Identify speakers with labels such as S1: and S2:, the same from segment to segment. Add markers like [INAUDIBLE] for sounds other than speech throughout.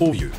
S1: au vieux.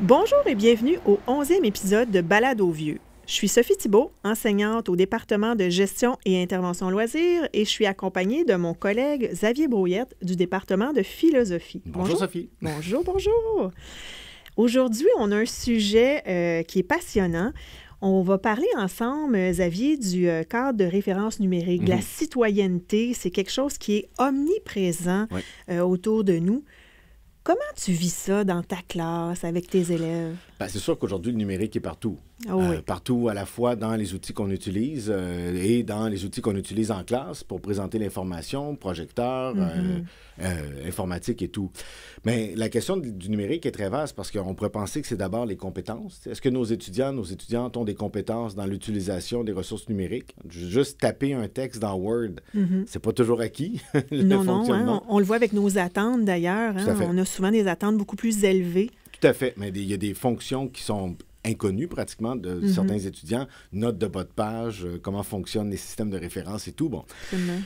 S2: Bonjour et bienvenue au onzième épisode de Balade aux vieux. Je suis Sophie Thibault, enseignante au département de gestion et intervention loisirs, et je suis accompagnée de mon collègue Xavier Brouillette du département de philosophie. Bonjour, Sophie. [LAUGHS] Bonjour, bonjour. Aujourd'hui, on a un sujet euh, qui est passionnant. On va parler ensemble, Xavier, du euh, cadre de référence numérique. de La mhm. citoyenneté, c'est quelque chose qui est omniprésent euh, autour de nous. Comment tu vis ça dans ta classe, avec tes élèves?
S1: c'est sûr qu'aujourd'hui, le numérique est partout. Ah euh, partout, à la fois dans les outils qu'on utilise euh, et dans les outils qu'on utilise en classe pour présenter l'information, projecteur, euh, mm-hmm. informatique et tout. Mais la question du numérique est très vaste parce qu'on pourrait penser que c'est d'abord les compétences. Est-ce que nos étudiants, nos étudiantes ont des compétences dans l'utilisation des ressources numériques? Juste taper un texte dans Word, mm-hmm. c'est pas toujours acquis. [LAUGHS] non, non, hein,
S2: on, le voit avec nos attentes d'ailleurs. Hein, on a souvent des attentes beaucoup plus élevées
S1: tout à fait, mais il y a des fonctions qui sont inconnues pratiquement de mhm. certains étudiants, notes de bas de page, euh, comment fonctionnent les systèmes de référence et tout. Bon.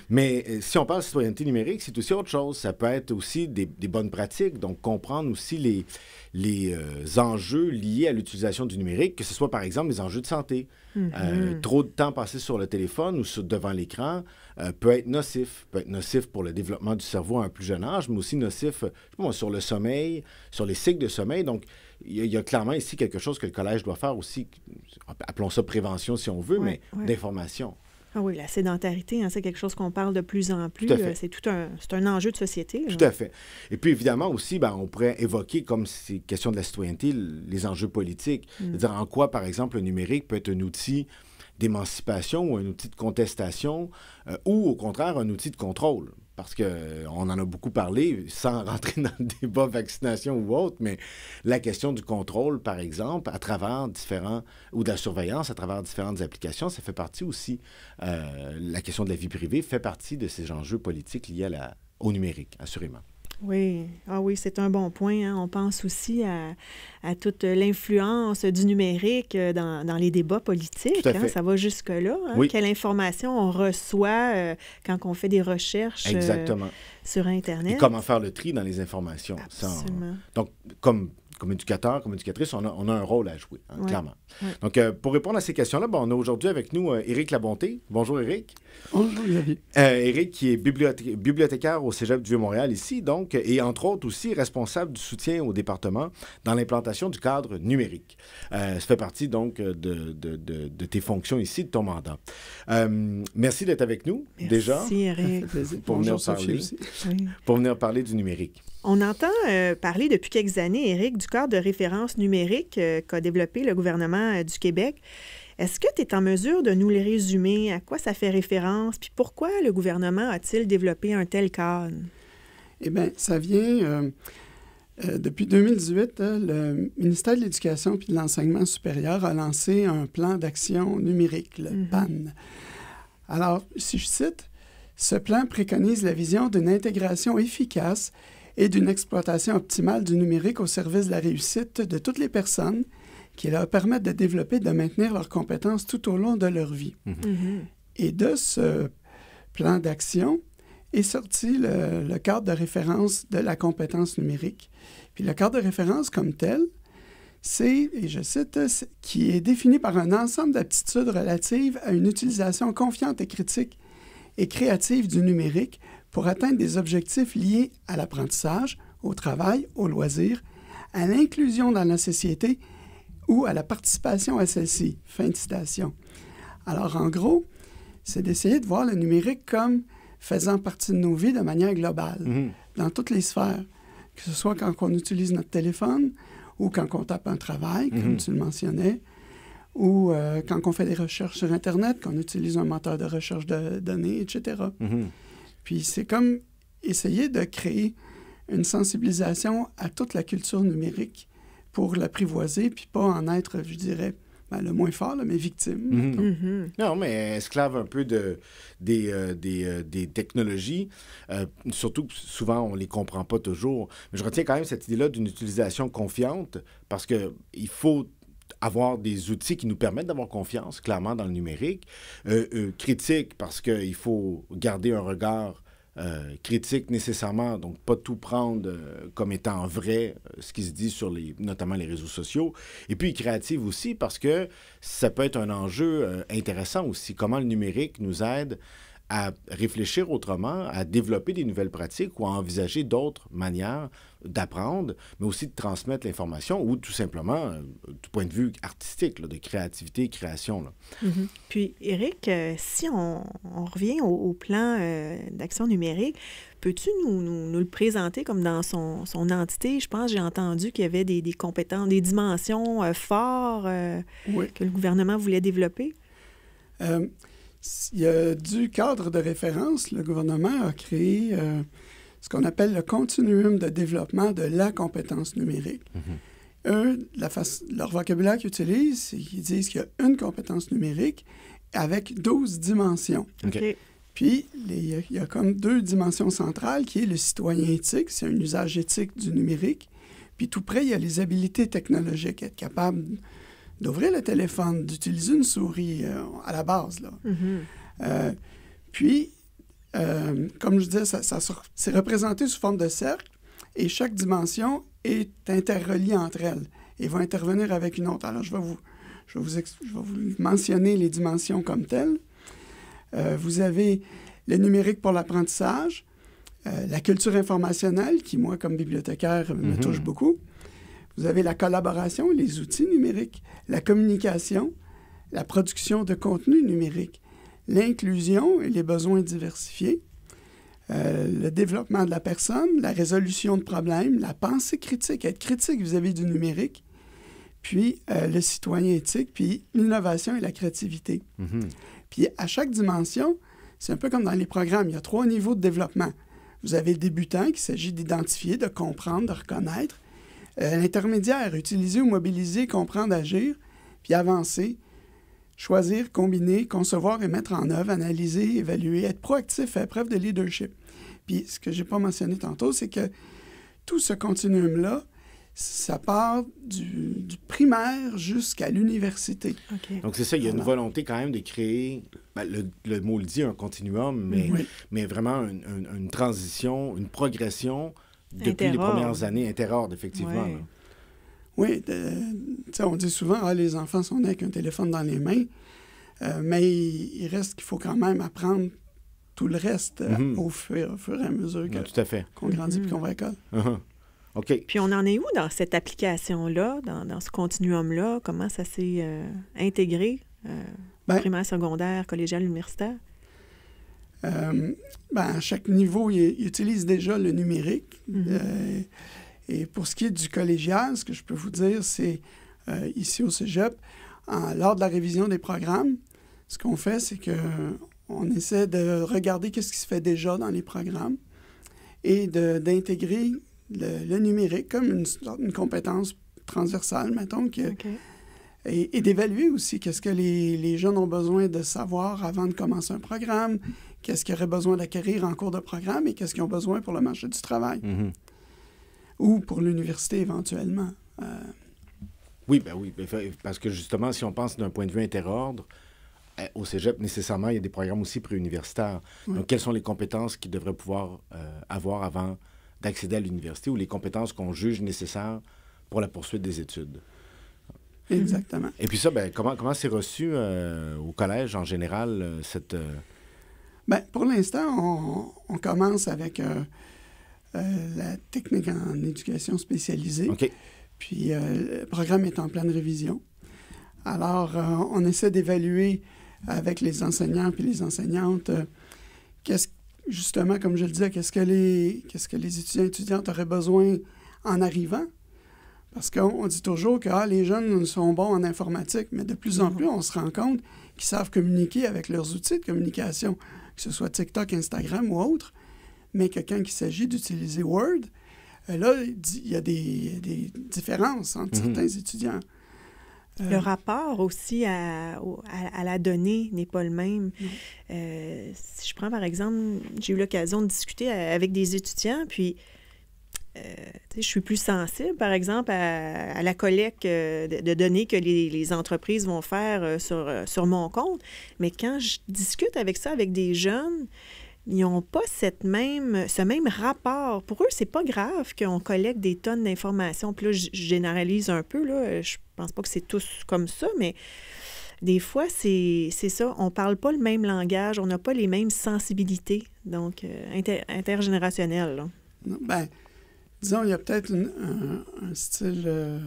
S1: Mais euh, si on parle de citoyenneté numérique, c'est aussi autre chose. Ça peut être aussi des, bonnes pratiques, donc comprendre aussi les, euh, enjeux liés à l'utilisation du numérique, que ce soit par exemple les enjeux de santé. Mhm. trop de temps passé sur le téléphone ou devant l'écran euh, peut être nocif, peut être nocif pour le développement du cerveau à un plus jeune âge, mais aussi nocif euh, sur le sommeil, sur les cycles de sommeil. Donc, il y, a clairement ici quelque chose que le collège doit faire aussi, appelons ça prévention si on veut, mais d'information.
S2: Ah oui, la sédentarité, hein, c'est quelque chose qu'on parle de plus en plus. Euh, c'est tout un, c'est un enjeu de société. Tout à
S1: fait. Et puis évidemment aussi, ben, on pourrait évoquer, comme c'est question de la citoyenneté, les enjeux politiques. Mm. C'est-à-dire en quoi, par exemple, le numérique peut être un outil d'émancipation ou un outil de contestation euh, ou au contraire un outil de contrôle. Parce qu'on euh, en a beaucoup parlé, sans [LAUGHS] rentrer dans le débat vaccination ou autre, mais la question du contrôle, par exemple, à travers différents, ou de la surveillance à travers différentes applications, ça fait partie aussi, euh, la question de la vie privée fait partie de ces enjeux politiques liés
S2: au numérique, assurément. Oui, ah oui, c'est un bon point. Hein. On pense aussi à, toute l'influence du numérique euh, dans, les débats politiques. Hein. Ça va jusque-là. Hein. Quelle information on reçoit euh, quand on fait des recherches euh, sur Internet. comment faire
S1: le tri dans les informations. Absolument. Donc, comme comme éducateur, comme éducatrice, on a, un rôle à jouer, hein, clairement. Donc, euh, pour répondre à ces questions-là, ben, on a aujourd'hui avec nous euh, Éric Labonté. Bonjour, Éric. Bonjour, Yannick. Euh, Éric, qui est bibliothécaire au Cégep du Vieux-Montréal ici, donc, et entre autres aussi responsable du soutien au département dans l'implantation du cadre numérique. ça fait partie, donc, de, tes fonctions ici, de ton mandat. merci d'être avec nous, déjà. Merci, Eric. pour, pour venir parler du numérique.
S2: On entend euh, parler depuis quelques années, Eric, du cadre de référence numérique euh, qu'a développé le gouvernement euh, du Québec. Est-ce que tu es en mesure de nous les résumer? À quoi ça fait référence? Puis pourquoi le gouvernement a-t-il développé un tel cadre? Eh bien, ça vient. depuis 2018, hein,
S3: le ministère de l'Éducation et de l'Enseignement supérieur a lancé un plan d'action numérique, le mhm. PAN. Alors, si je cite, ce plan préconise la vision d'une intégration efficace et d'une exploitation optimale du numérique au service de la réussite de toutes les personnes qui leur permettent de développer et de maintenir leurs compétences tout au long de leur vie. Mhm. Mhm. Et de ce plan d'action est sorti le, le, cadre de référence de la compétence numérique. Puis le cadre de référence comme tel, c'est, et je cite, qui est défini par un ensemble d'aptitudes relatives à une utilisation confiante et critique et créative du numérique pour atteindre des objectifs liés à l'apprentissage, au travail, au loisir, à l'inclusion dans la société ou à la participation à celle-ci. Fin de citation. Alors, en gros, c'est d'essayer de voir le numérique comme faisant partie de nos vies de manière globale, mhm. dans toutes les sphères, que ce soit quand on utilise notre téléphone ou quand on tape un travail, comme mhm. tu le mentionnais, ou euh, quand on fait des recherches sur Internet, qu'on utilise un moteur de recherche de données, etc. Puis c'est comme essayer de créer une sensibilisation à toute la culture numérique pour l'apprivoiser, puis pas en être, je dirais, ben, le moins fort, mais victime. Mhm.
S1: Mhm. Non, mais esclave un peu de, des, euh, euh, technologies, euh, surtout souvent on ne les comprend pas toujours. Mais je retiens quand même cette idée-là d'une utilisation confiante, parce qu'il faut avoir des outils qui nous permettent d'avoir confiance, clairement, dans le numérique. Euh, euh, critique, parce qu'il faut garder un regard euh, critique nécessairement, donc pas tout prendre comme étant vrai ce qui se dit sur les, notamment les réseaux sociaux. Et puis créative aussi parce que ça peut être un enjeu intéressant aussi, comment le numérique nous aide à réfléchir autrement, à développer des nouvelles pratiques ou à envisager d'autres manières d'apprendre, mais aussi de transmettre l'information ou tout simplement euh, du point de vue artistique, de créativité, création.
S2: Mhm. Puis, Eric, euh, si on, revient au, plan euh, d'action numérique, peux-tu nous, le présenter comme dans son, son entité? Je pense, j'ai entendu qu'il y avait des, compétences, des dimensions fortes que le gouvernement voulait développer. Il y a du cadre de référence, le gouvernement a créé
S3: euh, ce qu'on appelle le continuum de développement de la compétence numérique. Mm-hmm. leur vocabulaire qu'ils utilisent, c'est qu'ils disent qu'il y a une compétence numérique avec 12 dimensions. Puis, il y, a comme deux dimensions centrales, qui est le citoyen éthique, c'est un usage éthique du numérique. Puis tout près, il y a les habiletés technologiques, être capable d'ouvrir le téléphone, d'utiliser une souris euh, à la base. Mm-hmm. Euh, puis, euh, comme je disais, ça, c'est représenté sous forme de cercle et chaque dimension est interreliée entre elles et va intervenir avec une autre. Alors, je vais vous, je mentionner les dimensions comme telles. vous avez le numérique pour l'apprentissage, la culture informationnelle, qui, moi, comme bibliothécaire, me mm-hmm. touche beaucoup. Vous avez la collaboration, et les outils numériques, la communication, la production de contenu numérique, l'inclusion et les besoins diversifiés, euh, le développement de la personne, la résolution de problèmes, la pensée critique, être critique vis-à-vis du numérique, puis euh, le citoyen éthique, puis l'innovation et la créativité. Mhm. Puis à chaque dimension, c'est un peu comme dans les programmes, il y a trois niveaux de développement. Vous avez le débutant, qui s'agit d'identifier, de comprendre, de reconnaître intermédiaire euh, L'intermédiaire, utiliser ou mobiliser, comprendre, agir, puis avancer, choisir, combiner, concevoir et mettre en œuvre, analyser, évaluer, être proactif, faire preuve de leadership. Puis ce que j'ai pas mentionné tantôt, c'est que tout ce continuum-là, ça part
S1: du,
S3: primaire jusqu'à l'université. Donc, c'est ça, il y a une
S1: volonté quand même de créer, ben, le, mot le dit, un continuum, mais, mais vraiment une transition, une progression depuis les premières années, interorde, effectivement.
S3: Oui, euh, on dit souvent, ah, les enfants sont nés avec un téléphone dans les mains, euh, mais il, reste qu'il faut quand même apprendre tout le reste euh, mm-hmm. au, fur, et à
S1: mesure qu'on grandit et qu'on mm-hmm. va à l'école. Uh-huh. OK.
S2: Puis on en est où dans cette application-là, dans, ce continuum-là? Comment ça s'est intégré, ben, primaire, secondaire, collégial, universitaire? Euh,
S3: ben, à chaque niveau, ils utilisent déjà le numérique. Mhm. Euh, et pour ce qui est du collégial, ce que je peux vous dire, c'est euh, ici au Cégep, lors de la révision des programmes, ce qu'on fait, c'est qu'on essaie de regarder quest ce qui se fait déjà dans les programmes et d'intégrer le, numérique comme une, compétence transversale, mettons, que, et, d'évaluer aussi qu'est-ce que les, les, jeunes ont besoin de savoir avant de commencer un programme, qu'est-ce qu'ils auraient besoin d'acquérir en cours de programme et qu'est-ce qu'ils ont besoin pour
S1: le marché du travail mhm.
S3: ou pour l'université éventuellement. Euh,
S1: oui, ben oui, ben, parce que justement, si on pense d'un point de vue interordre, euh, au cégep, nécessairement, il y a des programmes aussi préuniversitaires. universitaires Donc, quelles sont les compétences qu'ils devraient pouvoir euh, avoir avant d'accéder à l'université ou les compétences qu'on juge nécessaires pour la poursuite des études? Exactement. Et puis ça, ben, comment c'est reçu au collège en général, cette,
S3: Bien, pour l'instant, on, commence avec euh, euh, la technique en éducation spécialisée. Puis euh, le programme est en pleine révision. Alors, on essaie d'évaluer avec les enseignants puis les enseignantes qu'est-ce justement, comme je le disais, qu'est-ce que les que les étudiants et étudiantes auraient besoin en arrivant. Parce qu'on dit toujours que ah, les jeunes sont bons en informatique, mais de plus en mm-hmm. plus, on se rend compte qu'ils savent communiquer avec leurs outils de communication que ce soit TikTok, Instagram ou autre, mais que quand il s'agit d'utiliser Word, euh, là, il y a des, différences entre mhm. certains étudiants.
S2: Euh, le rapport aussi à, la donnée n'est pas le même. Euh, si je prends par exemple, j'ai eu l'occasion de discuter avec des étudiants, puis euh, je suis plus sensible, par exemple, à, la collecte euh, de, données que les, entreprises vont faire euh, sur, sur mon compte. Mais quand je discute avec ça, avec des jeunes, ils n'ont pas cette même, ce même rapport. Pour eux, c'est pas grave qu'on collecte des tonnes d'informations. Puis là, je généralise un peu. Là. Je pense pas que c'est tous comme ça, mais des fois, c'est ça, on ne parle pas le même langage, on n'a pas les mêmes sensibilités, donc intergénérationnel. intergénérationnelles.
S3: Ben, disons, il y a peut-être un, style euh,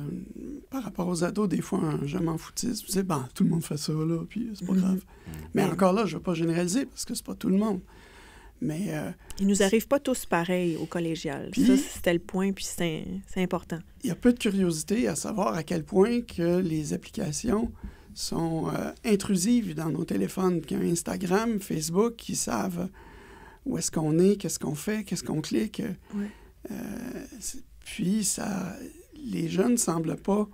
S3: par rapport aux ados, des fois, un je m'en foutis. vous savez ben, tout le monde fait ça, là, puis c'est pas mhm. grave. Mhm. Mais encore là, je veux pas généraliser parce que c'est pas tout le monde. Mais. ne euh, nous arrive pas tous pareil au collégial. ça, c'était le point, puis c'est important. Il y a peu de curiosité à savoir à quel point que les applications sont euh, intrusives dans nos téléphones, qu'il Instagram, Facebook, qui savent où est-ce qu'on est, qu'est-ce qu'on fait, qu'est-ce qu'on clique. Ouais. Euh, puis, ça, les jeunes ne semblent pas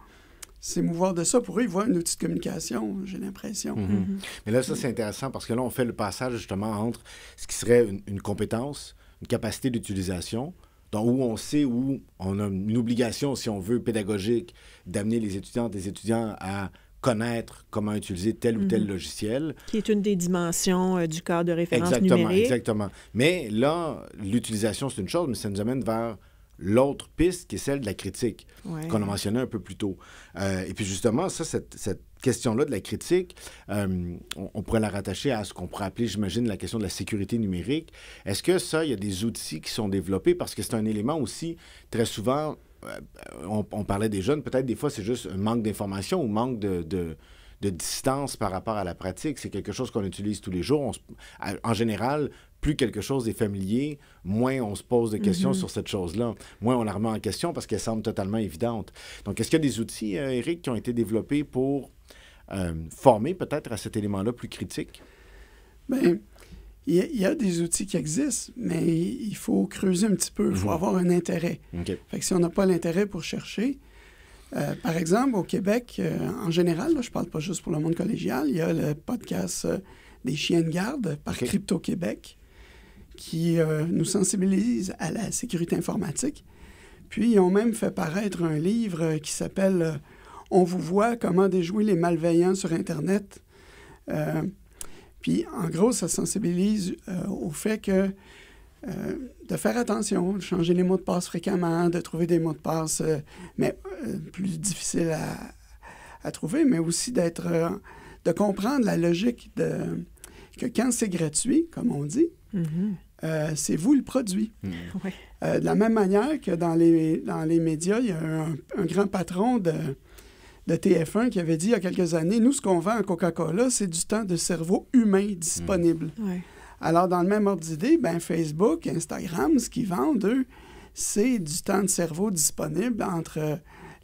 S3: s'émouvoir de ça. Pour eux, ils voient un outil de communication, j'ai l'impression. Mhm. Mhm.
S1: Mais là, ça, c'est intéressant parce que là, on fait le passage justement entre ce qui serait une, compétence, une capacité d'utilisation, dont où on sait où on a une obligation, si on veut, pédagogique, d'amener les étudiantes et les étudiants à connaître comment utiliser tel ou tel mhm. logiciel.
S2: Qui est une des dimensions euh, du cadre de référence exactement, numérique.
S1: Exactement. Mais là, l'utilisation, c'est une chose, mais ça nous amène vers l'autre piste qui est celle de la critique, qu'on a mentionné un peu plus tôt. Euh, et puis justement, ça, cette, cette question-là de la critique, euh, on, pourrait la rattacher à ce qu'on pourrait appeler, j'imagine, la question de la sécurité numérique. Est-ce que ça, il y a des outils qui sont développés parce que c'est un élément aussi très souvent euh, on, parlait des jeunes, peut-être des fois c'est juste un manque d'information ou manque de, de, distance par rapport à la pratique. C'est quelque chose qu'on utilise tous les jours. en général, plus quelque chose est familier, moins on se pose de questions mm-hmm. sur cette chose-là, moins on la remet en question parce qu'elle semble totalement évidente. Donc, est-ce qu'il y a des outils, Eric, euh, qui ont été développés pour euh, former peut-être à cet élément-là plus critique?
S3: Bien, il y, a, des outils qui existent, mais il faut creuser un petit peu. Il faut mhm. avoir un intérêt. Fait que si on n'a pas l'intérêt pour chercher, euh, par exemple, au Québec, euh, en général, je ne parle pas juste pour le monde collégial, il y a le podcast euh, des chiens de garde par Crypto-Québec qui nous sensibilise à la sécurité informatique. Puis, ils ont même fait paraître un livre qui s'appelle On vous voit comment déjouer les malveillants sur Internet. Puis, en gros, ça sensibilise euh, au fait que euh, de faire attention, de changer les mots de passe fréquemment, de trouver des mots de passe euh, mais, plus difficiles à, trouver, mais aussi d'être, de comprendre la logique de que quand c'est gratuit, comme on dit,
S2: mm-hmm.
S3: c'est vous le produit.
S2: Mm.
S3: de la même manière que dans les, dans les médias, il y a un grand patron de, de TF1 qui avait dit il y a quelques années, nous, ce qu'on vend à Coca-Cola, c'est du temps de cerveau humain disponible. Mmh. Alors, dans le même ordre d'idée, ben, Facebook, Instagram, ce qu'ils vendent, eux, c'est du temps de cerveau disponible entre euh,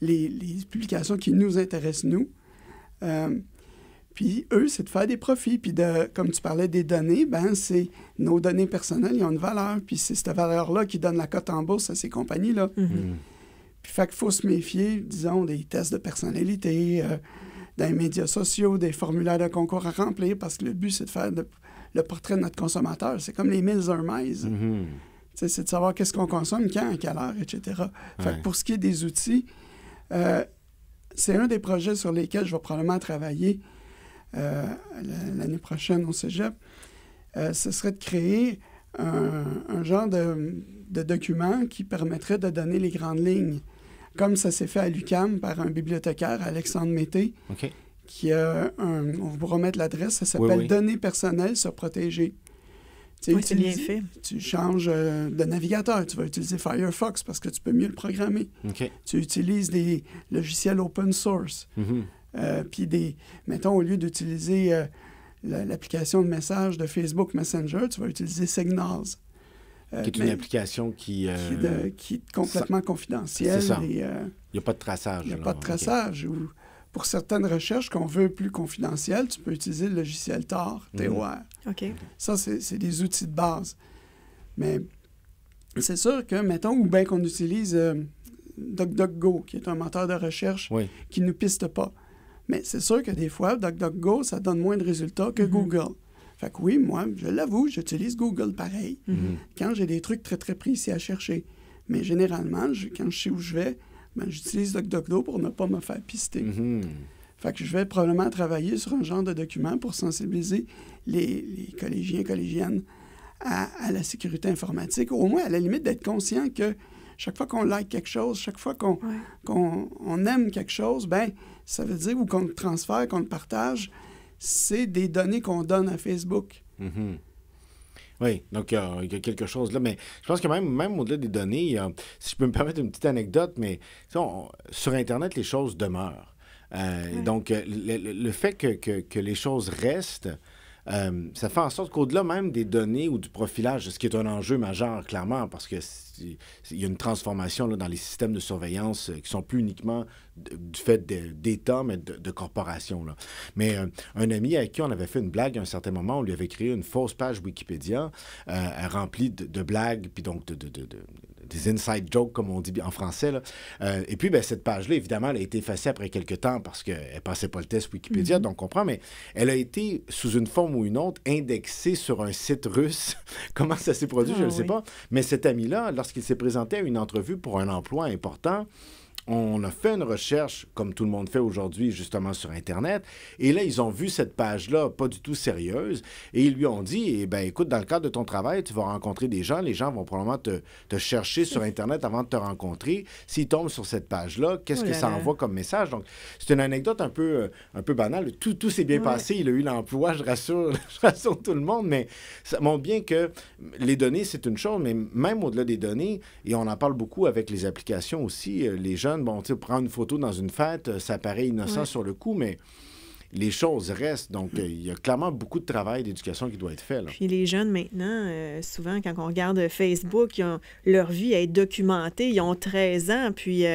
S3: les, les publications qui nous intéressent, nous. Euh, puis eux, c'est de faire des profits. Puis de, comme tu parlais des données, ben c'est nos données personnelles, ils ont une valeur. Puis c'est cette valeur-là qui donne la cote en bourse à ces compagnies-là. Mmh. Mmh. Il fait qu'il faut se méfier, disons, des tests de personnalité, euh, des médias sociaux, des formulaires de concours à remplir, parce que le but, c'est de faire le portrait de notre consommateur. C'est comme les 1000 hermès. Mm-hmm. C'est de savoir qu'est-ce qu'on consomme, quand, à quelle heure, etc. que pour ce qui est des outils, euh, c'est un des projets sur lesquels je vais probablement travailler euh, l'année prochaine au cégep. ce serait de créer un, genre de, de, document qui permettrait de donner les grandes lignes comme ça s'est fait à l'UCAM par un bibliothécaire, Alexandre Mété, qui a un, on vous remet l'adresse, ça s'appelle Données personnelles se protéger. Tu utilises, Tu changes euh, de navigateur, tu vas utiliser Firefox parce que tu peux mieux le programmer. Tu utilises des logiciels open source. Mm-hmm. Euh, puis des, mettons, au lieu d'utiliser euh, l'application de message de Facebook Messenger, tu vas utiliser Signals. Euh, qui est une
S1: application qui... Qui, est euh, complètement
S3: confidentielle. Ça. il n'y euh,
S1: a pas de traçage. Il n'y a pas de
S3: traçage. ou pour certaines recherches qu'on veut plus confidentielles, tu peux utiliser le logiciel TOR, mhm. TOR. OK. Ça, c'est des outils de base. Mais c'est sûr que, mettons, ou bien qu'on utilise DocDocGo, qui est un moteur de recherche qui ne nous piste pas. Mais c'est sûr que des fois, DocDocGo, ça donne moins de résultats que mhm. Google. Fait que oui, moi, je l'avoue, j'utilise Google pareil mhm. quand j'ai des trucs très, très précis à chercher. Mais généralement, quand je sais où je vais, ben, j'utilise DocDocDo pour ne pas me faire pister. Mhm. Fait que je vais probablement travailler sur un genre de document pour sensibiliser les, collégiens et collégiennes à, la sécurité informatique, au moins à la limite d'être conscient que chaque fois qu'on like quelque chose, chaque fois qu'on aime quelque chose, ben ça veut dire qu'on le transfère, qu'on le partage, c'est des données qu'on
S1: donne à Facebook. Mhm. Oui, donc il y, a, quelque chose là, mais je pense que même, même au-delà des données, si je peux me permettre une petite anecdote, mais sur Internet, les choses demeurent. Euh, donc, euh, le, fait que, que, que, les choses restent, euh, ça fait en sorte qu'au-delà même des données ou du profilage, ce qui est un enjeu majeur, clairement, parce qu'il y a une transformation là, dans les systèmes de surveillance euh, qui sont plus uniquement du fait d'États, mais de, de corporations. Mais euh, un ami avec qui on avait fait une blague à un certain moment, on lui avait créé une fausse page Wikipédia remplie de, blagues, puis donc de des inside jokes, comme on dit en français. Là. Euh, et puis, ben, cette page-là, évidemment, elle a été effacée après quelques temps parce qu'elle ne passait pas le test Wikipédia, mhm. donc on comprend, mais elle a été, sous une forme ou une autre, indexée sur un site russe. [LAUGHS] Comment ça s'est produit, je ne ah sais pas. Mais cet ami-là, lorsqu'il s'est présenté à une entrevue pour un emploi important, on a fait une recherche, comme tout le monde fait aujourd'hui, justement sur Internet. Et là, ils ont vu cette page-là pas du tout sérieuse. Et ils lui ont dit, eh ben, écoute, dans le cadre de ton travail, tu vas rencontrer des gens. Les gens vont probablement te, chercher sur Internet avant de te rencontrer. S'ils tombent sur cette page-là, qu'est-ce oh que ça envoie comme message? Donc, c'est une anecdote un peu, euh, un peu banale. Tout, s'est bien passé. Il a eu l'emploi, je rassure, [LAUGHS] je rassure tout le monde. Mais ça montre bien que les données, c'est une chose. Mais même au-delà des données, et on en parle beaucoup avec les applications aussi, euh, les gens bon, tu prendre une photo dans une fête, euh, ça paraît innocent sur le coup, mais les choses restent. Donc, euh, il y a clairement beaucoup de travail d'éducation qui doit être fait. Puis
S2: les jeunes maintenant, euh, souvent, quand on regarde Facebook, leur vie est documentée. Ils ont 13 ans, puis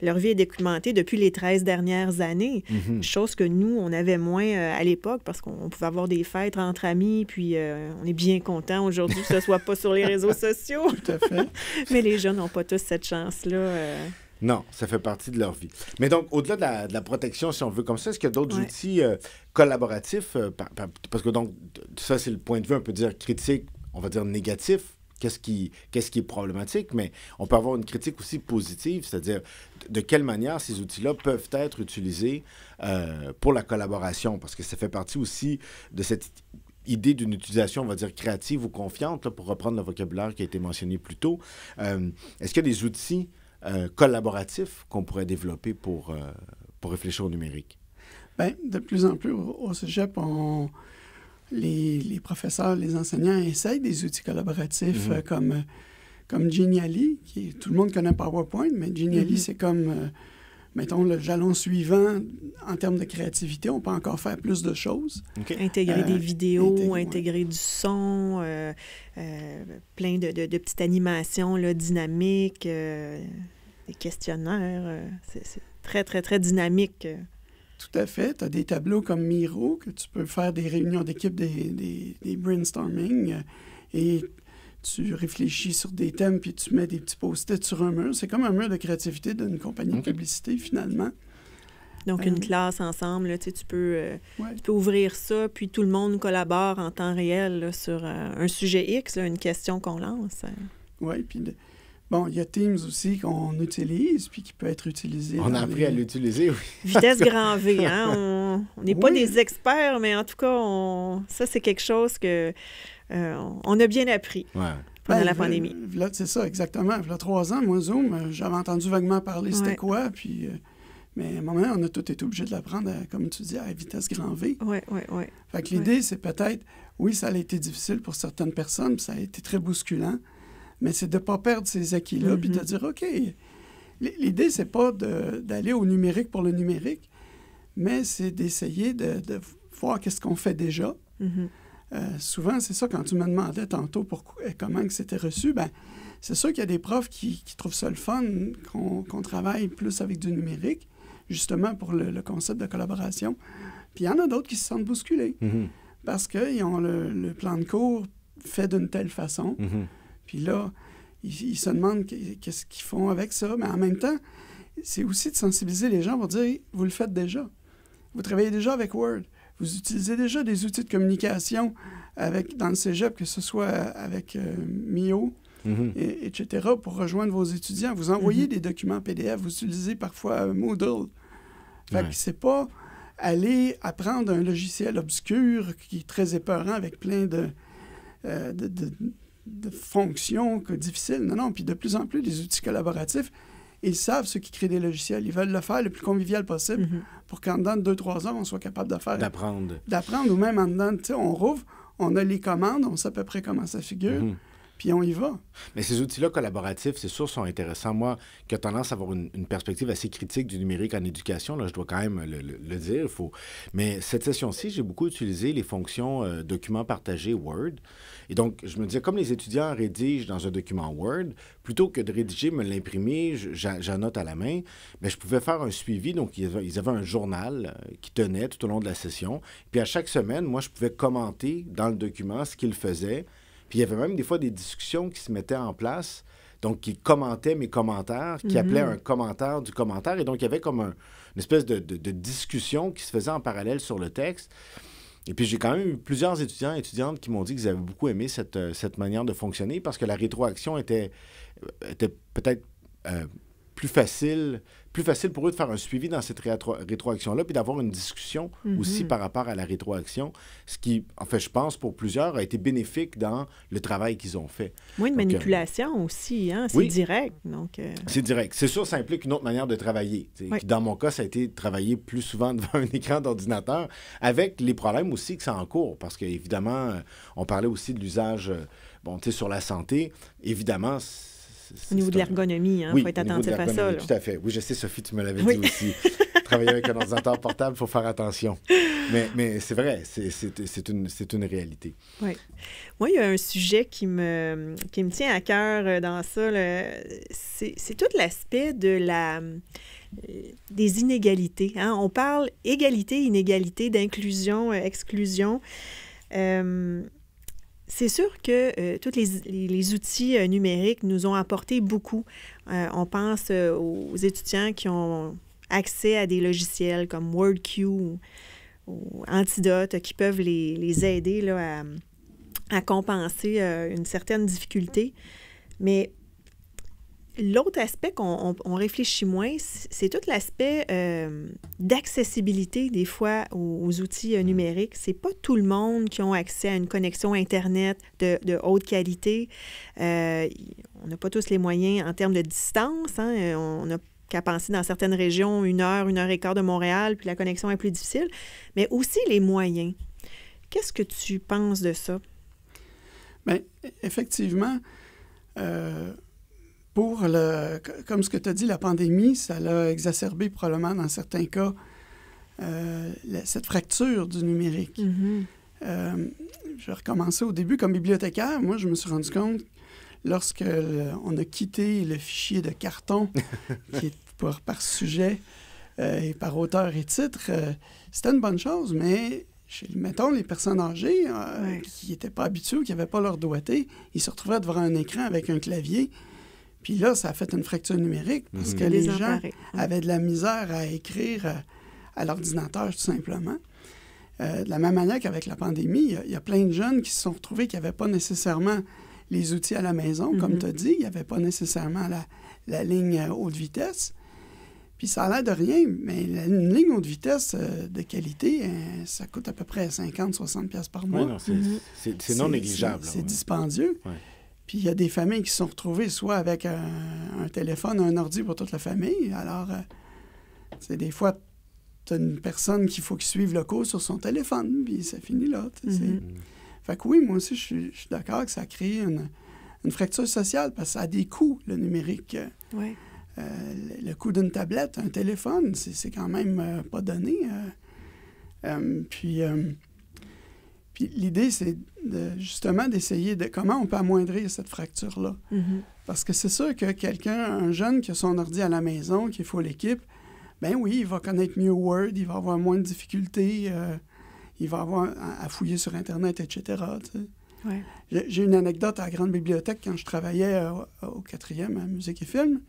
S2: leur vie est documentée depuis les 13 dernières années. Mm-hmm. Chose que nous, on avait moins à l'époque parce qu'on pouvait avoir des fêtes entre amis, puis on est bien content aujourd'hui que ce soit pas sur les réseaux [LAUGHS] sociaux. Tout à fait. Mais les jeunes n'ont pas tous cette chance-là.
S1: Non, ça fait partie de leur vie. Mais donc, au-delà de, la, protection, si on veut comme ça, est-ce qu'il y a d'autres outils euh, collaboratifs? Euh, parce que donc, ça, c'est le point de vue, on peut dire critique, on va dire négatif. Qu'est-ce qui, qu'est-ce qui est problématique? Mais on peut avoir une critique aussi positive, c'est-à-dire de quelle manière ces outils-là peuvent être utilisés euh, pour la collaboration, parce que ça fait partie aussi de cette idée d'une utilisation, on va dire, créative ou confiante, pour reprendre le vocabulaire qui a été mentionné plus tôt. Est-ce qu'il y a des outils collaboratifs collaboratif qu'on pourrait développer pour, euh, pour réfléchir au numérique?
S3: Bien, de plus en plus au, sujet les, professeurs, les enseignants essayent des outils collaboratifs mhm. euh, comme, comme Geniali, qui tout le monde connaît PowerPoint, mais Geniali, mhm. c'est comme euh, mettons, le jalon
S2: suivant en termes de créativité, on peut encore faire plus de choses. Intégrer des euh, vidéos, intégrer, du son, euh, euh, plein de, de, petites animations là, dynamiques, des questionnaires. c'est très, très, très dynamique.
S3: Tout à fait. Tu as des tableaux comme Miro que tu peux faire des réunions d'équipe, des, des, brainstorming. Et tu réfléchis sur des thèmes, puis tu mets des petits post-it sur un mur. C'est comme un mur de créativité d'une compagnie de publicité, finalement.
S2: Donc, une euh, classe ensemble, euh, tu, peux, ouvrir ça, puis tout le monde collabore en temps réel sur euh, un sujet X, une question qu'on lance.
S3: Oui, puis Bon, il y a Teams aussi qu'on utilise, puis qui peut être utilisé. On a appris à
S1: l'utiliser, oui. Vitesse [LAUGHS] grand V, hein?
S2: On n'est pas des experts, mais en tout cas, on... ça, c'est quelque chose que euh, on a bien appris pendant ben, la pandémie. C'est
S3: ça, exactement. Il y a trois ans, moi, Zoom, euh, j'avais entendu vaguement parler c'était quoi, puis... Euh, mais à un moment, donné, on a tout été obligé de l'apprendre, comme tu dis, à vitesse grand V. Oui, oui, oui. Fait que l'idée, c'est peut-être, oui, ça a été difficile pour certaines personnes, puis ça a été très bousculant, mais c'est de ne pas perdre ces acquis-là, puis de mhm. dire, OK, l'idée, c'est pas d'aller au numérique pour le numérique, mais c'est d'essayer de, voir qu'est-ce qu'on fait déjà. Mhm. Euh, souvent, c'est ça, quand tu me demandais tantôt pourquoi, et euh, comment que c'était reçu, ben, c'est sûr qu'il y a des profs qui, trouvent ça le fun, qu'on travaille plus avec du numérique, justement pour le, concept de collaboration. Puis il y en a d'autres qui se sentent bousculés mhm. parce qu'ils ont le, plan de cours fait d'une telle façon. Puis là, ils, se demandent qu'est-ce qu'ils font avec ça. Mais en même temps, c'est aussi de sensibiliser les gens pour dire, vous le faites déjà. Vous travaillez déjà avec Word. Vous utilisez déjà des outils de communication avec, dans le cégep, que ce soit avec euh, Mio, mm-hmm. etc., pour rejoindre vos étudiants. Vous envoyez mm-hmm. des documents PDF, vous utilisez parfois euh, Moodle. Fait que c'est pas aller apprendre un logiciel obscur qui est très épeurant avec plein de euh, de fonctions que difficiles. Non, non. Puis de plus en plus, les outils collaboratifs, ils savent ceux qui créent des logiciels. Ils veulent le faire le plus convivial possible mhm. pour qu'en dedans de deux, trois ans on soit capable de faire. D'apprendre. D'apprendre ou même en dedans, tu sais, on
S1: rouvre, on a les commandes, on sait à peu près comment ça figure. Mhm puis on y va. Mais ces outils-là collaboratifs, c'est sûr, sont intéressants. Moi, qui ai tendance à avoir une, perspective assez critique du numérique en éducation, là, je dois quand même le, le, dire. Faut... Mais cette session-ci, j'ai beaucoup utilisé les fonctions document euh, documents partagés Word. Et donc, je me disais, comme les étudiants rédigent dans un document Word, plutôt que de rédiger, me l'imprimer, j'annote à la main, mais ben, je pouvais faire un suivi. Donc, ils ils avaient un journal euh, qui tenait tout au long de la session. Puis à chaque semaine, moi, je pouvais commenter dans le document ce qu'ils faisaient puis il y avait même des fois des discussions qui se mettaient en place, donc qui commentaient mes commentaires, qui mhm. appelaient un commentaire du commentaire. Et donc il y avait comme un, une espèce de, discussion qui se faisait en parallèle sur le texte. Et puis j'ai quand même eu plusieurs étudiants et étudiantes qui m'ont dit qu'ils avaient beaucoup aimé cette, euh, cette manière de fonctionner parce que la rétroaction était, euh, peut-être... Euh, plus facile, plus facile pour eux de faire un suivi dans cette rétroaction-là, puis d'avoir une discussion mhm. aussi par rapport à la rétroaction, ce qui, en fait, je pense, pour plusieurs, a été bénéfique dans le travail qu'ils ont fait. Moins de euh,
S2: manipulation aussi, hein? c'est direct. Donc, euh. C'est
S1: direct. C'est sûr, ça implique une autre manière de travailler. dans mon cas, ça a été travailler plus souvent [LAUGHS] devant un écran d'ordinateur, avec les problèmes aussi que ça encourt, parce qu'évidemment, euh, on parlait aussi de l'usage, bon, tu sais, sur la santé, évidemment,
S2: au niveau de l'ergonomie, il hein, faut être attentif à ça. Oui, Tout à
S1: fait. Oui, je sais, Sophie, tu me l'avais dit aussi. [LAUGHS] Travailler avec un ordinateur portable, il faut faire attention. Mais, mais c'est vrai, c'est une, une réalité.
S2: Oui. Moi, il y a un sujet qui me, qui me tient à cœur euh, dans ça. C'est tout l'aspect de la euh, des inégalités. Hein? On parle égalité, inégalité, d'inclusion, euh, exclusion. Euh, c'est sûr que euh, tous les, outils euh, numériques nous ont apporté beaucoup. Euh, on pense aux étudiants qui ont accès à des logiciels comme WordQ ou, Antidote qui peuvent les, les aider là, à, compenser une certaine difficulté. Mais L'autre aspect qu'on réfléchit moins, c'est tout l'aspect euh, d'accessibilité des fois aux, outils euh, mm. numériques. C'est pas tout le monde qui a accès à une connexion Internet de, haute qualité. Euh, on n'a pas tous les moyens en termes de distance. Hein, on n'a qu'à penser dans certaines régions une heure, une heure et quart de Montréal, puis la connexion est plus difficile. Mais aussi les moyens. Qu'est-ce que tu penses de ça? Bien, e-, effectivement,
S3: pour le, comme ce que tu as dit, la pandémie, ça l'a exacerbé probablement dans certains cas euh, cette fracture du numérique. Mm-hmm. Euh, je recommençais au début comme bibliothécaire. Moi, je me suis rendu compte lorsque a quitté le fichier de carton [LAUGHS] qui est par, sujet euh, et par auteur et titre, c'était une bonne chose, mais mettons, les personnes âgées qui n'étaient pas habituées, qui n'avaient pas leur doigté, ils se retrouvaient devant un écran avec un clavier puis là, ça a fait une fracture numérique parce mhm. que les, gens avaient de la misère à écrire euh, à, l'ordinateur, tout simplement. Euh, de la même manière qu'avec la pandémie, il y, a plein de jeunes qui se sont retrouvés qui n'avaient pas nécessairement les outils à la maison, comme mhm. tu as dit, il n'y avait pas nécessairement la, ligne euh, haute vitesse. Puis ça a l'air de rien, mais une ligne haute vitesse de qualité, ça coûte à peu près 50-60$ par mois. Mhm. c'est non négligeable. C'est dispendieux. Ouais. Puis il y a des familles qui se sont retrouvées soit avec un, téléphone, un ordi pour toute la famille. Alors, euh, c'est des fois, tu une personne qu'il faut qu'il suive le cours sur son téléphone, puis ça finit là. Mm-hmm. Mm. Fait que oui, moi aussi, je suis, d'accord que ça crée une, une, fracture sociale parce que ça a des coûts, le numérique. Euh, le, coût d'une tablette, un téléphone, c'est quand même euh, pas donné. puis l'idée, c'est justement d'essayer de comment on peut amoindrir cette fracture-là. Mhm. Parce que c'est sûr que quelqu'un, un jeune qui a son ordi à la maison, qui est l'équipe équipe, ben oui, il va connaître mieux Word, il va avoir moins de difficultés, euh, il va avoir à, fouiller sur Internet, etc. J'ai une anecdote à la Grande Bibliothèque quand je travaillais au quatrième à Musique et Film.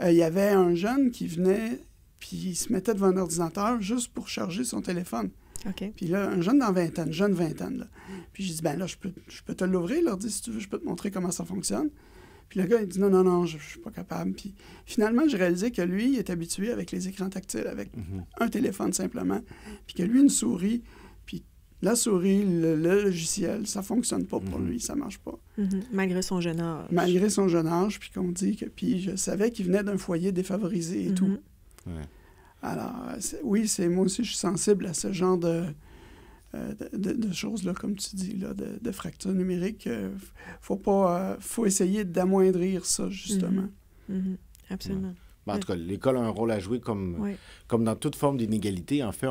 S3: Euh, il y avait un jeune qui venait, puis il se mettait devant un ordinateur juste pour charger son téléphone. Puis là, un jeune dans vingtaine, jeune vingtaine, là. Puis j'ai dis ben là, je peux, je peux te l'ouvrir, leur si tu veux, je peux te montrer comment ça fonctionne. Puis le gars, il dit, non, non, non, je, ne suis pas capable. Puis finalement, j'ai réalisé que lui, il est habitué avec les écrans tactiles, avec mhm. un téléphone simplement, puis que lui, une souris, puis la souris, le, logiciel, ça fonctionne pas pour mhm. lui, ça marche pas.
S2: Mhm. Malgré son jeune âge.
S3: Malgré son jeune âge, puis qu'on dit que, puis je savais qu'il venait d'un foyer défavorisé et tout. Ouais. Alors, oui, c'est moi aussi, je suis sensible à ce genre de, euh, de, choses-là, comme tu dis, là, de, fractures numériques. Euh, faut pas, euh, faut essayer d'amoindrir ça,
S1: mm-hmm. justement.
S2: Mm-hmm. Absolument.
S1: Ben, en tout cas, l'école a un rôle à jouer comme, comme dans toute forme d'inégalité. En fait,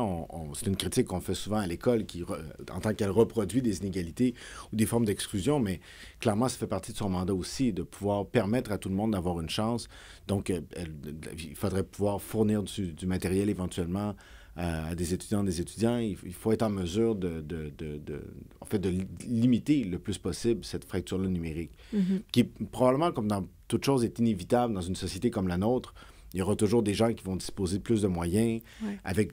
S1: c'est une critique qu'on fait souvent à l'école qui, en tant qu'elle reproduit des inégalités ou des formes d'exclusion, mais clairement, ça fait partie de son mandat aussi, de pouvoir permettre à tout le monde d'avoir une chance. Donc, il faudrait pouvoir fournir du, du matériel éventuellement à, des étudiants, des étudiants, il, faut être en mesure de, de, de, en fait, de limiter le plus possible cette fracture-là numérique, mm-hmm. qui probablement, comme dans toute chose, est inévitable dans une société comme la nôtre. Il y aura toujours des gens qui vont disposer de plus de moyens, avec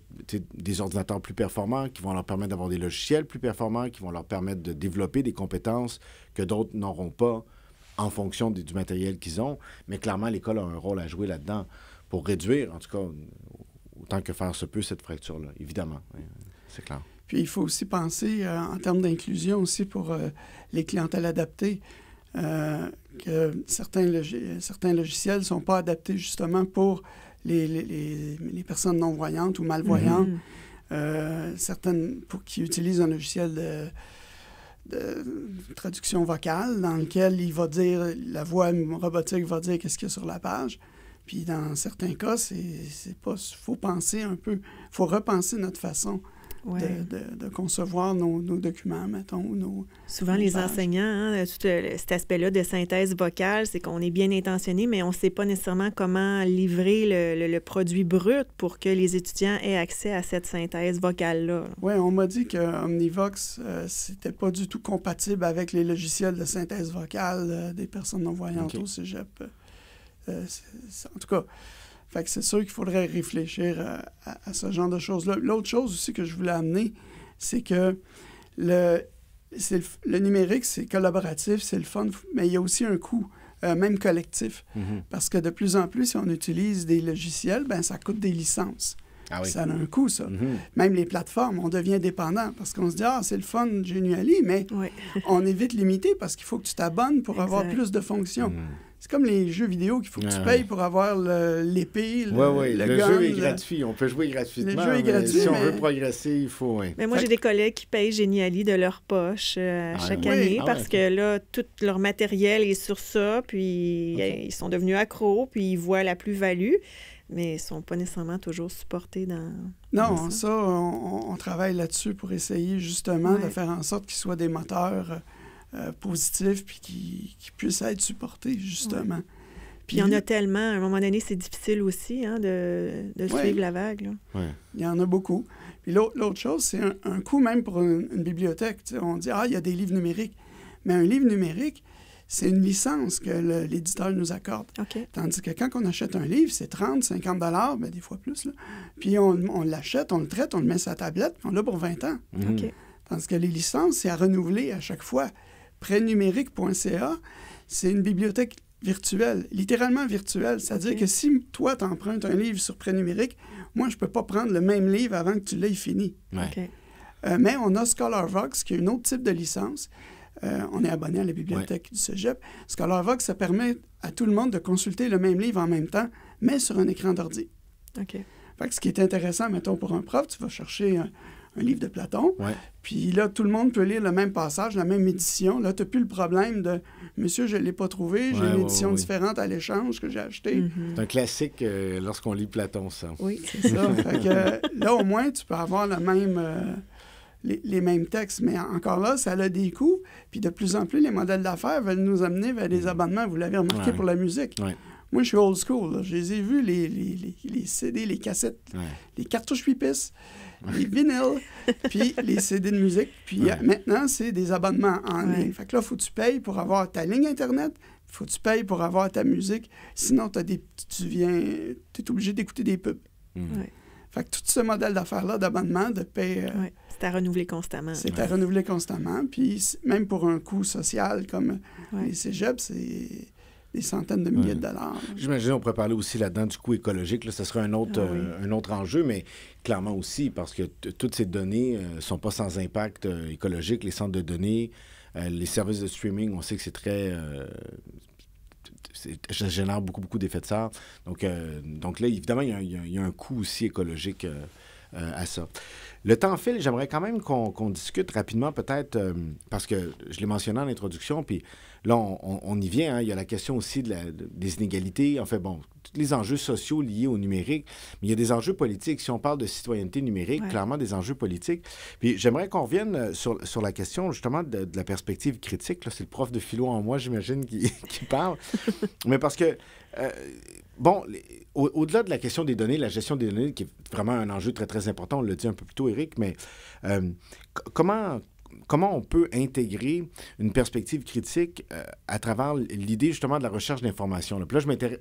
S1: des ordinateurs plus performants, qui vont leur permettre d'avoir des logiciels plus performants, qui vont leur permettre de développer des compétences que d'autres n'auront pas en fonction du matériel qu'ils ont. Mais clairement, l'école a un rôle à jouer là-dedans pour réduire, en tout cas autant que faire se peut cette fracture-là, évidemment. Hein, c'est clair.
S3: Puis il faut aussi penser euh, en termes d'inclusion aussi pour euh, les clientèles adaptées. Euh, que certains, certains logiciels ne sont pas adaptés justement pour les, personnes non-voyantes ou malvoyantes, mm-hmm. certaines pour, qui utilisent un logiciel de, traduction vocale dans lequel il va dire, la voix robotique va dire qu'est-ce qu'il y a sur la page. Puis dans certains cas, c'est pas. faut penser un peu, faut repenser notre façon De, de, concevoir nos, nos, documents, mettons. Nos, Souvent, les enseignants,
S2: hein, euh, tout euh, cet aspect-là de synthèse vocale, c'est qu'on est bien intentionné, mais on ne sait pas nécessairement comment livrer le, produit brut pour que les étudiants aient accès à cette synthèse vocale-là. Oui, on m'a dit que Omnivox, euh, c'était
S3: pas du tout compatible avec les logiciels de synthèse vocale des personnes non-voyantes au cégep. Euh, en tout cas, c'est sûr qu'il faudrait réfléchir euh, à, ce genre de choses-là. L'autre chose aussi que je voulais amener, c'est que le, numérique, c'est collaboratif, c'est le fun, mais il y a aussi un coût. Euh, même collectif. Mm-hmm. Parce que de plus en plus, si on utilise des logiciels, ben, ça coûte des licences. Ah ça a un coût, ça. Mhm. Même les plateformes, on devient dépendant parce qu'on se dit, ah, c'est le fun, de mais [LAUGHS] on est vite limité parce qu'il faut que tu t'abonnes pour avoir plus de fonctions. Mhm. C'est comme les
S2: jeux vidéo qu'il faut
S1: que tu ah payes
S3: pour avoir l'épée, le, le, le, jeu est gratuit,
S1: on peut jouer gratuitement. si on veut progresser, il faut. Mais moi, j'ai des
S2: collègues qui payent Geniali de leur poche euh, ah chaque année parce que là, tout leur matériel est sur ça, puis ils sont devenus accros, puis ils voient la plus-value mais ils sont pas nécessairement toujours supportés dans. Non,
S3: ça, on, travaille là-dessus pour essayer justement de faire en sorte qu'ils soient des moteurs euh, positifs puis qu'ils puissent être supportés, justement.
S2: Puis il y en a tellement. À un moment donné, c'est difficile aussi hein, de, de suivre la vague.
S3: Là. Il y en a beaucoup. Puis l'autre chose, c'est un, coût même pour une, bibliothèque. On dit, ah, il y a des livres numériques. Mais un livre numérique, c'est une licence que l'éditeur nous accorde. Tandis que quand on achète un livre, c'est 30, 50 dollars, ben, des fois plus. Puis on, l'achète, on le traite, on le met sur la tablette, on l'a pour 20 ans. Mhm. Tandis que les licences, c'est à renouveler à chaque fois. Prénumérique.ca, c'est une bibliothèque virtuelle, littéralement virtuelle. C'est-à-dire que si toi, tu empruntes un livre sur prénumérique, moi, je peux pas prendre le même livre avant que tu l'aies fini. Euh, mais on a ScholarVox, qui est un autre type de licence euh, on est abonné à la bibliothèque du ce du Cégep. ScholarVox, ça permet à tout le monde de consulter le même livre en même temps, mais sur un écran d'ordi. OK. Fait que ce qui est intéressant, mettons, pour un prof, tu vas chercher un, livre de Platon, puis là, tout le monde peut lire le même passage, la même édition. Là, tu n'as plus le problème de « Monsieur, je ne l'ai pas trouvé, j'ai une édition différente
S1: à l'échange que j'ai acheté. Mm-hmm. C'est un classique euh, lorsqu'on lit Platon, ça. Oui,
S3: c'est [LAUGHS] ça. Euh, là, au moins, tu peux avoir le même les, les, mêmes textes, mais encore là, ça a des coûts. Puis de plus en plus, les modèles d'affaires veulent nous amener vers des mm. abonnements. Vous l'avez remarqué pour la musique. Moi, je suis old school. Je les ai vus, les, les, les CD, les cassettes, les cartouches 8 les vinyles, [LAUGHS] puis les CD de musique. Puis maintenant, c'est des abonnements en ligne. Fait que là, faut que tu payes pour avoir ta ligne Internet, faut que tu payes pour avoir ta musique. Sinon, as des, tu viens, es obligé d'écouter des pubs. Mmh tout ce modèle d'affaires-là d'abonnement, de paie. Euh, c'est à renouveler constamment. C'est à renouveler constamment. Puis même pour un coût social comme les cégeps, c'est des centaines de milliers de
S1: dollars. J'imagine qu'on pourrait parler aussi là-dedans du coût écologique. Là, ce serait un autre, ah euh, un autre enjeu, mais clairement aussi, parce que toutes ces données ne euh, sont pas sans impact écologique. Les centres de données, les services de streaming, on sait que c'est très ça génère beaucoup, beaucoup d'effets de serre. Donc, euh, là, évidemment, il y, a, un coût aussi écologique euh, euh, à ça. Le temps file, j'aimerais quand même qu'on discute rapidement peut-être, euh, parce que je l'ai mentionné en introduction, puis là, on, y vient, hein. il y a la question aussi des inégalités, en fait, bon, tous les enjeux sociaux liés au numérique, mais il y a des enjeux politiques. Si on parle de citoyenneté numérique, clairement des enjeux politiques. Puis j'aimerais qu'on revienne euh, sur, sur, la question justement de, la perspective critique. Là, c'est le prof de philo en moi, j'imagine, qui, [LAUGHS] qui parle. [LAUGHS] mais parce que... Bon, au-delà de la question des données, la gestion des données, qui est vraiment un enjeu très, très important, on l'a dit un peu plus tôt, Eric, mais euh, comment, on peut intégrer une perspective critique euh, à travers l'idée justement de la recherche d'informations? Là, je là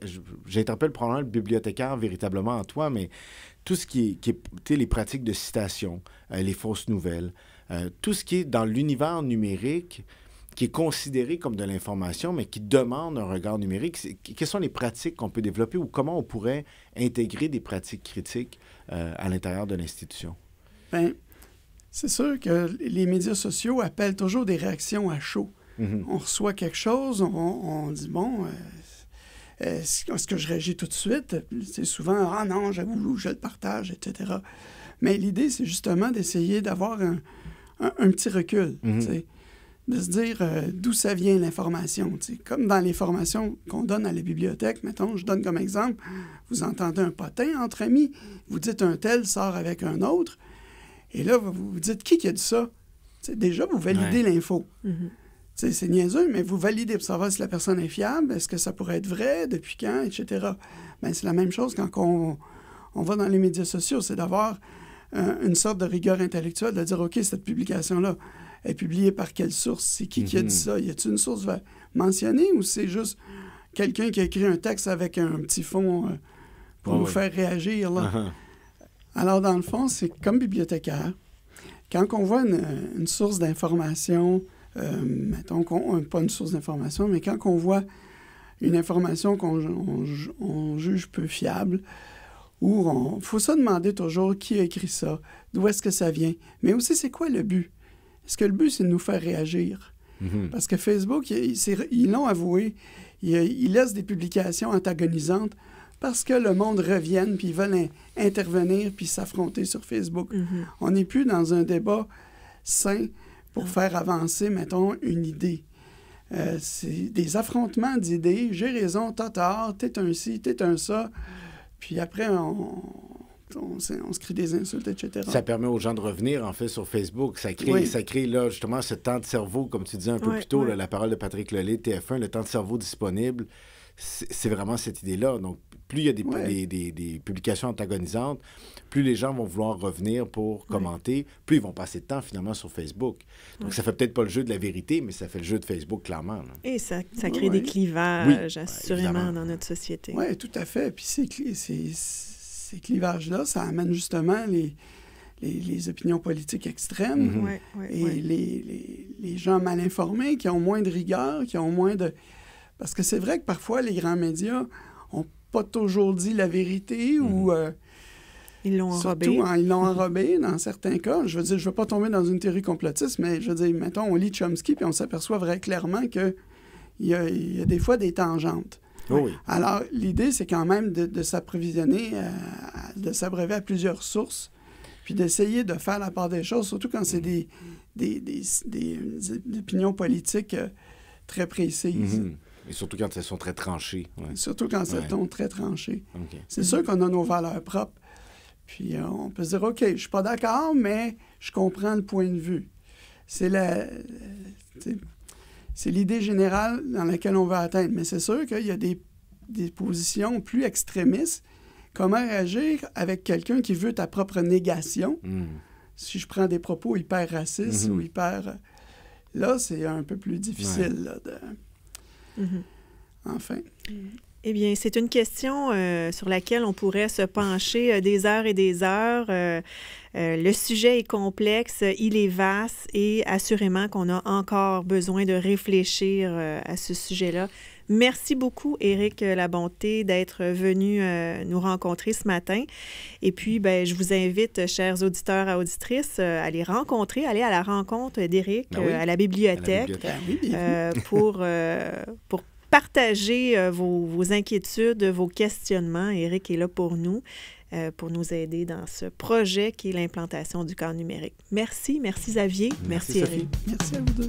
S1: j'interpelle probablement le bibliothécaire véritablement à toi, mais tout ce qui est, qui est les pratiques de citation, euh, les fausses nouvelles, tout ce qui est dans l'univers numérique, qui est considéré comme de l'information, mais qui demande un regard numérique. Quelles sont les pratiques qu'on peut développer ou comment on pourrait intégrer des pratiques critiques euh, à l'intérieur de l'institution?
S3: Bien, c'est sûr que les médias sociaux appellent toujours des réactions à chaud. Mm-hmm. On reçoit quelque chose, on, dit, bon, euh, est-ce que je réagis tout de suite? C'est souvent, ah non, j'avoue, je le partage, etc. Mais l'idée, c'est justement d'essayer d'avoir un, petit recul. Mm-hmm de se dire euh, d'où ça vient l'information. Comme dans les formations qu'on donne à la bibliothèque, mettons, je donne comme exemple, vous entendez un potin entre amis, vous dites un tel sort avec un autre, et là, vous vous dites qui qui a dit ça? déjà, vous validez l'info. Mm-hmm. C'est niaiseux, mais vous validez pour savoir si la personne est fiable, est-ce que ça pourrait être vrai, depuis quand, etc. Ben, c'est la même chose quand on, va dans les médias sociaux, c'est d'avoir euh, une sorte de rigueur intellectuelle, de dire, OK, cette publication-là, est publié par quelle source? C'est qui qui a dit mhm. ça? Y a-t-il une source mentionnée ou c'est juste quelqu'un qui a écrit un texte avec un petit fond euh, pour nous faire réagir? Là? Uh-huh. Alors, dans le fond, c'est comme bibliothécaire. Quand on voit une, source d'information, euh, mettons, qu'on, euh, pas une source d'information, mais quand on voit une information qu'on on, juge peu fiable, ou faut se demander toujours qui a écrit ça, d'où est-ce que ça vient, mais aussi c'est quoi le but. Parce que le but, c'est de nous faire réagir? Mhm. Parce que Facebook, ils l'ont avoué, ils laissent des publications antagonisantes parce que le monde revienne, puis ils veulent intervenir, puis s'affronter sur Facebook. Mhm. On n'est plus dans un débat sain pour faire avancer, mettons, une idée. Euh, c'est des affrontements d'idées. J'ai raison, t'as tort, t'es un ci, t'es un ça. Puis après, on, on, se crie des insultes, etc. Ça
S1: permet aux gens de revenir, en fait, sur Facebook. Ça crée, ça crée là, justement, ce temps de cerveau, comme tu disais un peu plus tôt, là, la parole de Patrick Lelay, TF1, le temps de cerveau disponible. C'est vraiment cette idée-là. Donc, plus il y a des, des, publications antagonisantes, plus les gens vont vouloir revenir pour commenter, plus ils vont passer de temps finalement sur Facebook. Donc, ça fait peut-être pas le jeu de la vérité, mais ça fait le jeu de Facebook, clairement.
S2: Et ça, ça crée des clivages, assurément,
S3: dans notre société. Oui, tout à fait. Puis c'est ces clivages-là, ça amène justement les, les, opinions politiques extrêmes
S2: mm-hmm. et
S3: Les, gens mal informés qui ont moins de rigueur, qui ont moins de... Parce que c'est vrai que parfois, les grands médias n'ont pas toujours dit la vérité ou... Mm-hmm. Euh, ils l'ont enrobé. Hein, ils l'ont enrobé [LAUGHS] dans certains cas. Je veux dire, je ne veux pas tomber dans une théorie complotiste, mais je veux dire, mettons, on lit Chomsky, puis on s'aperçoit vrai clairement que y, a, des fois des tangentes. Alors, l'idée, c'est quand même de, de s'approvisionner, euh, de s'abreuver à plusieurs sources, puis d'essayer de faire la part des choses, surtout quand c'est mm-hmm. des, des, des, des, opinions politiques euh, très précises.
S1: Mm-hmm. Et surtout quand elles sont très tranchées. Surtout quand elles sont très tranchées. C'est sûr
S3: qu'on a nos valeurs propres. Puis euh, on peut se dire, OK, je suis pas d'accord, mais je comprends le point de vue. C'est la... C'est l'idée générale dans laquelle on veut atteindre. Mais c'est sûr qu'il y a des des positions plus extrémistes, comment réagir avec quelqu'un qui veut ta propre négation? Hmm. Si je prends des propos hyper racistes ou mm-hmm. hyper... Euh, là, c'est un peu plus difficile. de... Mm-hmm. Enfin.
S2: Eh bien, c'est une question euh, sur laquelle on pourrait se pencher euh, des heures et des heures. le sujet est complexe, il est vaste et assurément qu'on a encore besoin de réfléchir à ce sujet-là. Merci beaucoup, Éric euh, La Bonté, d'être venu euh, nous rencontrer ce matin. Et puis, ben, je vous invite, euh, chers auditeurs et auditrices, à les rencontrer, aller à la rencontre d'Éric ben à la bibliothèque, ben pour, pour partager vos, vos, inquiétudes, vos questionnements. Éric est là pour nous, pour nous aider dans ce projet qui est l'implantation du corps numérique. Merci, merci Xavier, merci, Éric. Merci à vous deux.